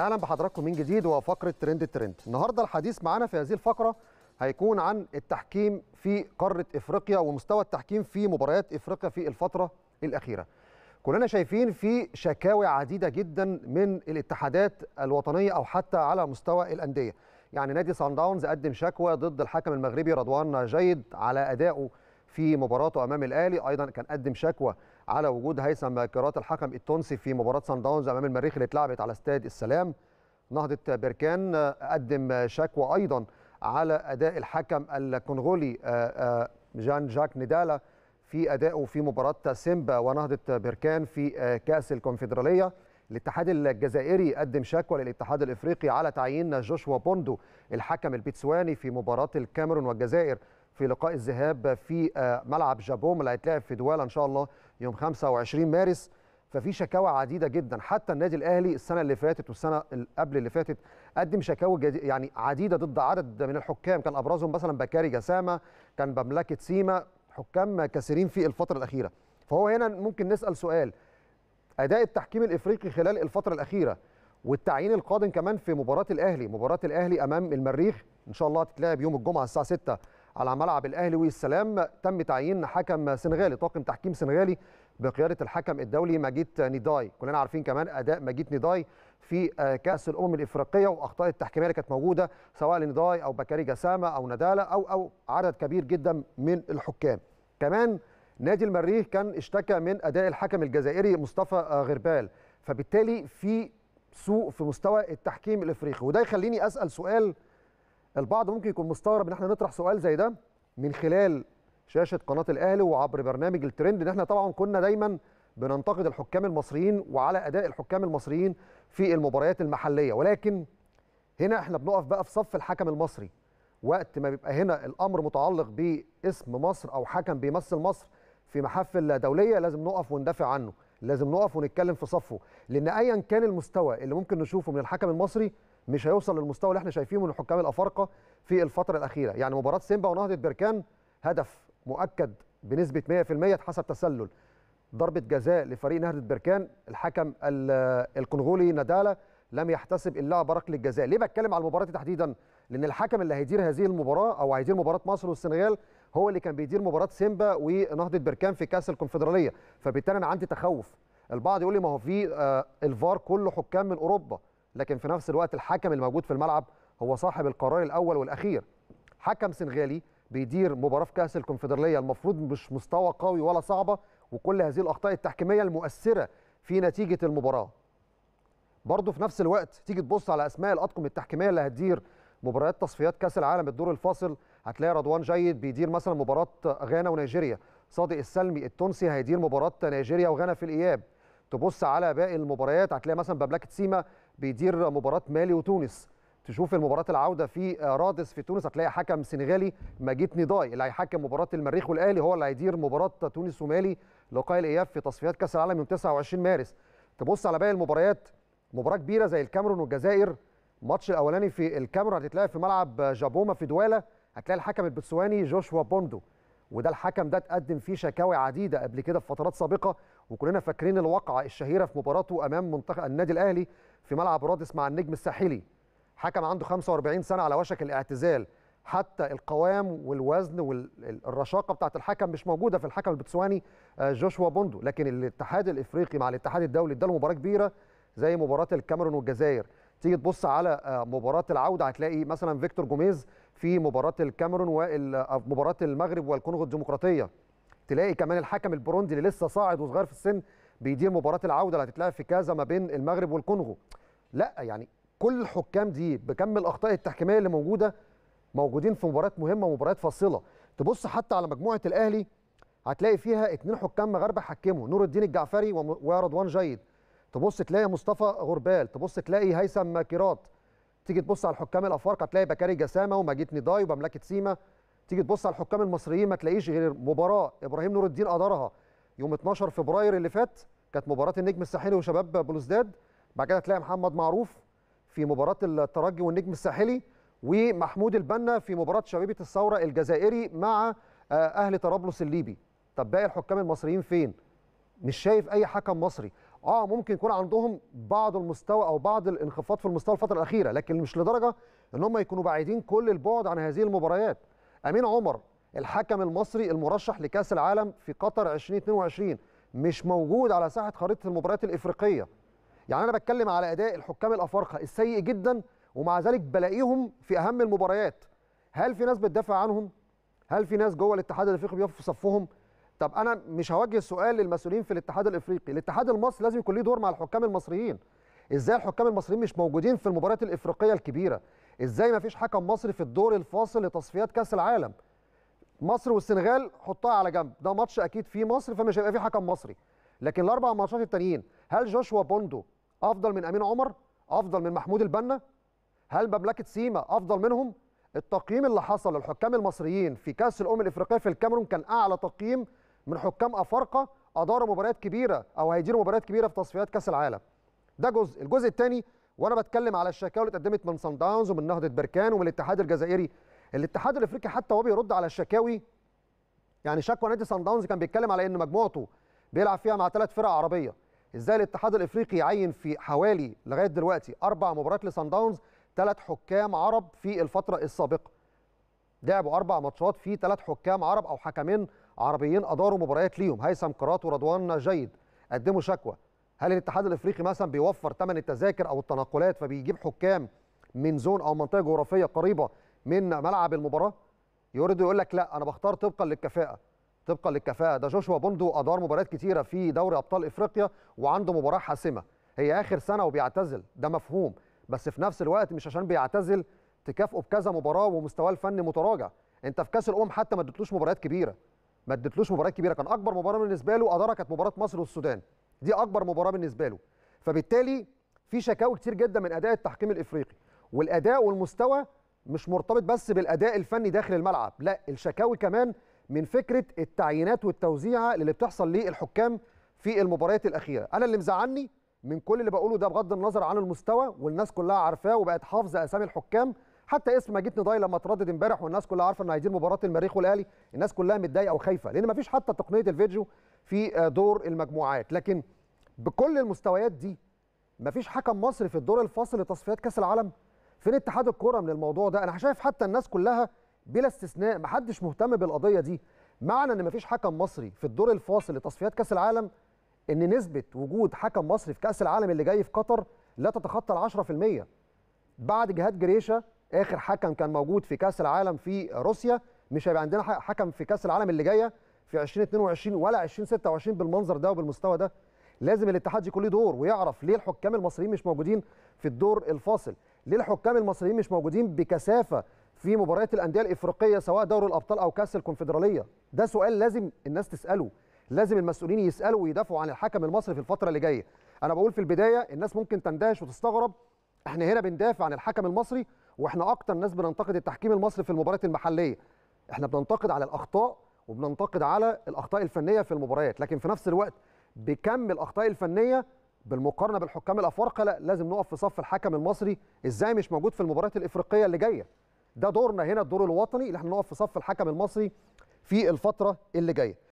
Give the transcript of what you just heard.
اهلا بحضراتكم من جديد وفقره ترند الترند النهارده الحديث معانا في هذه الفقره هيكون عن التحكيم في قاره افريقيا ومستوى التحكيم في مباريات افريقيا في الفتره الاخيره كلنا شايفين في شكاوي عديده جدا من الاتحادات الوطنيه او حتى على مستوى الانديه يعني نادي سان داونز قدم شكوى ضد الحكم المغربي رضوان جيد على ادائه في مباراته امام الاهلي ايضا كان قدم شكوى على وجود هيثم كرات الحكم التونسي في مباراه سان داونز امام المريخ اللي اتلعبت على استاد السلام نهضه بركان آه، قدم شكوى ايضا على اداء الحكم الكونغولي آه، آه، جان جاك نيدالا في ادائه في مباراه سيمبا ونهضه بركان في كاس الكونفدراليه الاتحاد الجزائري قدم شكوى للاتحاد الافريقي على تعيين جوشوا بوندو الحكم البتسواني في مباراه الكاميرون والجزائر في لقاء الذهاب في آه، ملعب جابوم اللي هيتلعب في دوال ان شاء الله يوم 25 مارس ففي شكاوى عديده جدا حتى النادي الاهلي السنه اللي فاتت والسنه اللي قبل اللي فاتت قدم شكاوى يعني عديده ضد عدد من الحكام كان ابرزهم مثلا بكاري جسامه كان بملكه سيما حكام كثيرين في الفتره الاخيره فهو هنا ممكن نسال سؤال اداء التحكيم الافريقي خلال الفتره الاخيره والتعيين القادم كمان في مباراه الاهلي مباراه الاهلي امام المريخ ان شاء الله هتتلعب يوم الجمعه الساعه 6 على ملعب الاهلي والسلام تم تعيين حكم سنغالي طاقم تحكيم سنغالي بقياده الحكم الدولي ماجيت نيداي كلنا عارفين كمان اداء ماجيت نيداي في آه، كاس الامم الافريقيه واخطاء التحكيميه اللي كانت موجوده سواء لنيداي او بكاري جسامه او نداله او او عدد كبير جدا من الحكام كمان نادي المريخ كان اشتكى من اداء الحكم الجزائري مصطفى آه، غربال فبالتالي في سوء في مستوى التحكيم الافريقي وده يخليني اسال سؤال البعض ممكن يكون مستغرب ان احنا نطرح سؤال زي ده من خلال شاشه قناه الاهلي وعبر برنامج الترند ان احنا طبعا كنا دايما بننتقد الحكام المصريين وعلى اداء الحكام المصريين في المباريات المحليه ولكن هنا احنا بنقف بقى في صف الحكم المصري وقت ما بيبقى هنا الامر متعلق باسم مصر او حكم بيمثل مصر في محافل دوليه لازم نقف وندافع عنه لازم نقف ونتكلم في صفه لان ايا كان المستوى اللي ممكن نشوفه من الحكم المصري مش هيوصل للمستوى اللي احنا شايفينه من الحكام الافارقه في الفتره الاخيره يعني مباراه سيمبا ونهضه بركان هدف مؤكد بنسبه 100% اتحسب تسلل ضربه جزاء لفريق نهضه بركان الحكم الكونغولي نادالا لم يحتسب الا بركله الجزاء ليه بتكلم على المباراه تحديدا لان الحكم اللي هيدير هذه المباراه او هيدير مباراه مصر والسنغال هو اللي كان بيدير مباراه سيمبا ونهضه بركان في كاس الكونفدراليه فبالتالي انا عندي تخوف البعض يقول لي ما هو في آه، الفار كله حكام من اوروبا لكن في نفس الوقت الحكم الموجود في الملعب هو صاحب القرار الاول والاخير حكم سنغالي بيدير مباراه في كاس الكونفدراليه المفروض مش مستوى قوي ولا صعبه وكل هذه الاخطاء التحكيميه المؤثره في نتيجه المباراه برضه في نفس الوقت تيجي تبص على اسماء الاطقم التحكيميه اللي هتدير مباريات تصفيات كاس العالم الدور الفاصل هتلاقي رضوان جيد بيدير مثلا مباراه غانا ونيجيريا صادق السلمي التونسي هيدير مباراه نيجيريا وغانا في الاياب تبص على باقي المباريات هتلاقي مثلا بابلاك سيما بيدير مباراه مالي وتونس تشوف المباراة العودة في رادس في تونس هتلاقي حكم سنغالي ماجيت نضاي اللي هيحكم مباراة المريخ والأهلي هو اللي هيدير مباراة تونس ومالي لقاء الإياب في تصفيات كأس العالم يوم 29 مارس تبص على باقي المباريات مباراة كبيرة زي الكاميرون والجزائر الماتش الأولاني في الكاميرون هتتلعب في ملعب جابوما في دوالا هتلاقي الحكم البتسواني جوشوا بوندو وده الحكم ده اتقدم فيه شكاوي عديدة قبل كده في فترات سابقة وكلنا فاكرين الواقعه الشهيره في مباراته امام منتخب النادي الاهلي في ملعب رادس مع النجم الساحلي حكم عنده 45 سنه على وشك الاعتزال حتى القوام والوزن والرشاقه بتاعه الحكم مش موجوده في الحكم البتسواني آه، جوشوا بوندو لكن الاتحاد الافريقي مع الاتحاد الدولي اداله مباراه كبيره زي مباراه الكاميرون والجزائر تيجي تبص على آه، مباراه العوده هتلاقي مثلا فيكتور جوميز في مباراه الكاميرون ومباراه آه، المغرب والكونغو الديمقراطيه تلاقي كمان الحكم البروندي اللي لسه صاعد وصغير في السن بيدير مباراه العوده اللي هتتلعب في كازا ما بين المغرب والكونغو لا يعني كل الحكام دي بكم الاخطاء التحكيميه اللي موجوده موجودين في مباريات مهمه ومباريات فاصله تبص حتى على مجموعه الاهلي هتلاقي فيها اتنين حكام مغاربه حكموا نور الدين الجعفري ورضوان جيد تبص تلاقي مصطفى غربال تبص تلاقي هيثم كيرات تيجي تبص على الحكام الافارقه تلاقي بكاري جسامه ومجيد نضاي ومملكه سيما تيجي تبص على الحكام المصريين ما تلاقيش غير مباراه ابراهيم نور الدين ادارها يوم 12 فبراير اللي فات كانت مباراه النجم الساحلي وشباب بلوزداد بعد كده تلاقي محمد معروف في مباراه الترجي والنجم الساحلي ومحمود البنا في مباراه شبيبه الثوره الجزائري مع آه، اهل طرابلس الليبي طب باقي الحكام المصريين فين مش شايف اي حكم مصري اه ممكن يكون عندهم بعض المستوى او بعض الانخفاض في المستوى الفتره الاخيره لكن مش لدرجه ان هم يكونوا بعيدين كل البعد عن هذه المباريات امين عمر الحكم المصري المرشح لكاس العالم في قطر 2022 مش موجود على ساحه خريطه المباريات الافريقيه يعني انا بتكلم على اداء الحكام الافارقه السيء جدا ومع ذلك بلاقيهم في اهم المباريات هل في ناس بتدافع عنهم هل في ناس جوه الاتحاد الافريقي بيقفوا في صفهم طب انا مش هوجه السؤال للمسؤولين في الاتحاد الافريقي الاتحاد المصري لازم يكون ليه دور مع الحكام المصريين ازاي الحكام المصريين مش موجودين في المباريات الافريقيه الكبيره ازاي ما فيش حكم مصري في الدور الفاصل لتصفيات كاس العالم مصر والسنغال حطها على جنب ده ماتش اكيد فيه مصر فمش هيبقى فيه حكم مصري لكن الاربع ماتشات التانيين هل جوشوا بوندو افضل من امين عمر افضل من محمود البنا هل مملكه سيما افضل منهم التقييم اللي حصل للحكام المصريين في كاس الامم الافريقيه في الكاميرون كان اعلى تقييم من حكام افارقه اداروا مباريات كبيره او هيديروا مباريات كبيره في تصفيات كاس العالم ده جزء الجزء الثاني وانا بتكلم على الشكاوى اللي اتقدمت من صن داونز ومن نهضه بركان ومن الاتحاد الجزائري الاتحاد الافريقي حتى وهو بيرد على الشكاوي يعني شكوى نادي صن داونز كان بيتكلم على ان مجموعته بيلعب فيها مع ثلاث فرق عربيه ازاي الاتحاد الافريقي يعين في حوالي لغايه دلوقتي اربع مباريات لصن داونز ثلاث حكام عرب في الفتره السابقه لعبوا اربع ماتشات في ثلاث حكام عرب او حكمين عربيين اداروا مباريات ليهم هيثم قرات ورضوان جيد قدموا شكوى هل الاتحاد الافريقي مثلا بيوفر ثمن التذاكر او التنقلات فبيجيب حكام من زون او منطقه جغرافيه قريبه من ملعب المباراه يريد يقول لك لا انا بختار طبقا للكفاءه طبقا للكفاءه ده جوشوا بوندو ادار مباريات كثيره في دوري ابطال افريقيا وعنده مباراه حاسمه هي اخر سنه وبيعتزل ده مفهوم بس في نفس الوقت مش عشان بيعتزل تكافئه بكذا مباراه ومستواه الفني متراجع انت في كاس الامم حتى ما اديتلوش مباريات كبيره ما اديتلوش مباريات كبيره كان اكبر مباراه بالنسبه له ادارها كانت مباراه مصر والسودان دي اكبر مباراه بالنسبه له فبالتالي في شكاوى كتير جدا من اداء التحكيم الافريقي والاداء والمستوى مش مرتبط بس بالاداء الفني داخل الملعب لا الشكاوي كمان من فكره التعيينات والتوزيعه اللي بتحصل للحكام في المباريات الاخيره انا اللي مزعلني من كل اللي بقوله ده بغض النظر عن المستوى والناس كلها عارفاه وبقت حافظه اسامي الحكام حتى اسم مجيد نضاي لما اتردد امبارح والناس كلها عارفه انه هيدير مباراه المريخ والاهلي الناس كلها متضايقه وخايفه لان مفيش حتى تقنيه الفيديو في دور المجموعات لكن بكل المستويات دي مفيش حكم مصري في الدور الفاصل لتصفيات كاس العالم فين اتحاد الكره من الموضوع ده انا شايف حتى الناس كلها بلا استثناء محدش مهتم بالقضيه دي معنى ان مفيش حكم مصري في الدور الفاصل لتصفيات كاس العالم ان نسبه وجود حكم مصري في كاس العالم اللي جاي في قطر لا تتخطى ال 10% بعد جهاد جريشه اخر حكم كان موجود في كاس العالم في روسيا مش هيبقى عندنا حكم في كاس العالم اللي جايه في 2022 ولا 2026 بالمنظر ده وبالمستوى ده لازم الاتحاد يكون له دور ويعرف ليه الحكام المصريين مش موجودين في الدور الفاصل ليه الحكام المصريين مش موجودين بكثافه في مباريات الانديه الافريقيه سواء دوري الابطال او كاس الكونفدراليه ده سؤال لازم الناس تساله لازم المسؤولين يسالوا ويدافعوا عن الحكم المصري في الفتره اللي جايه انا بقول في البدايه الناس ممكن تندهش وتستغرب احنا هنا بندافع عن الحكم المصري واحنا اكتر ناس بننتقد التحكيم المصري في المباريات المحليه احنا بننتقد على الاخطاء وبننتقد على الاخطاء الفنيه في المباريات لكن في نفس الوقت بكم الاخطاء الفنيه بالمقارنه بالحكام الافارقه لا لازم نقف في صف الحكم المصري ازاي مش موجود في المباريات الافريقيه اللي جايه ده دورنا هنا الدور الوطني اللي احنا نقف في صف الحكم المصري في الفتره اللي جايه